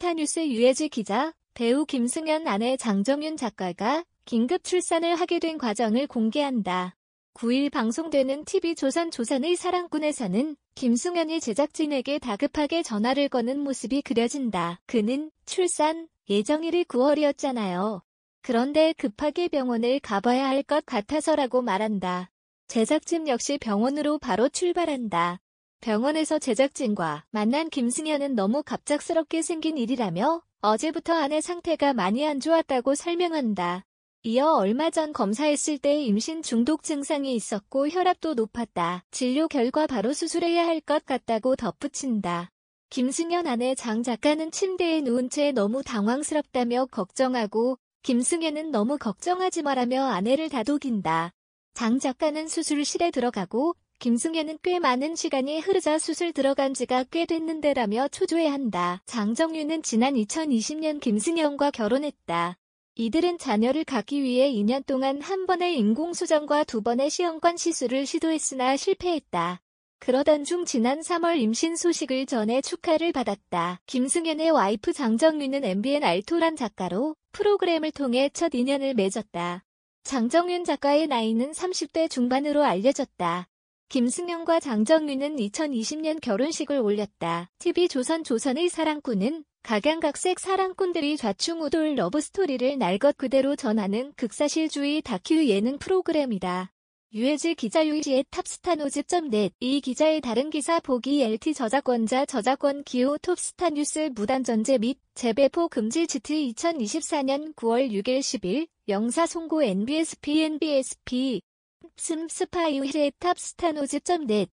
스타뉴스 유해지 기자, 배우 김승현 아내 장정윤 작가가 긴급 출산을 하게 된 과정을 공개한다. 9일 방송되는 TV 조선 조선의 사랑꾼에서는 김승현이 제작진에게 다급하게 전화를 거는 모습이 그려진다. 그는 출산 예정일이 9월이었잖아요. 그런데 급하게 병원을 가봐야 할 것 같아서라고 말한다. 제작진 역시 병원으로 바로 출발한다. 병원에서 제작진과 만난 김승현은 너무 갑작스럽게 생긴 일이라며 어제부터 아내 상태가 많이 안 좋았다고 설명한다. 이어 얼마 전 검사했을 때 임신 중독 증상이 있었고 혈압도 높았다. 진료 결과 바로 수술해야 할 것 같다고 덧붙인다. 김승현 아내 장 작가는 침대에 누운 채 너무 당황스럽다며 걱정하고 김승현은 너무 걱정하지 말라며 아내를 다독인다. 장 작가는 수술실에 들어가고 김승현은 꽤 많은 시간이 흐르자 수술 들어간 지가 꽤 됐는데라며 초조해한다. 장정윤은 지난 2020년 김승현과 결혼했다. 이들은 자녀를 갖기 위해 2년 동안 한 번의 인공수정과 두 번의 시험관 시술을 시도했으나 실패했다. 그러던 중 지난 3월 임신 소식을 전해 축하를 받았다. 김승현의 와이프 장정윤은 MBN 알토란 작가로 프로그램을 통해 첫 인연을 맺었다. 장정윤 작가의 나이는 30대 중반으로 알려졌다. 김승용과 장정윤은 2020년 결혼식을 올렸다. TV조선 조선의 사랑꾼은 각양각색 사랑꾼들이 좌충우돌 러브스토리를 날 것 그대로 전하는 극사실주의 다큐 예능 프로그램이다. 유해지 기자 유이지의 탑스타 노즈 n e t 이 기자의 다른 기사 보기 LT 저작권자 저작권 기호 톱스타 뉴스 무단 전제 및 재배포 금지 지트 2024년 9월 6일 10일 영사 송고 NBSP NBSP 습스파이우의 탑스타노즈.net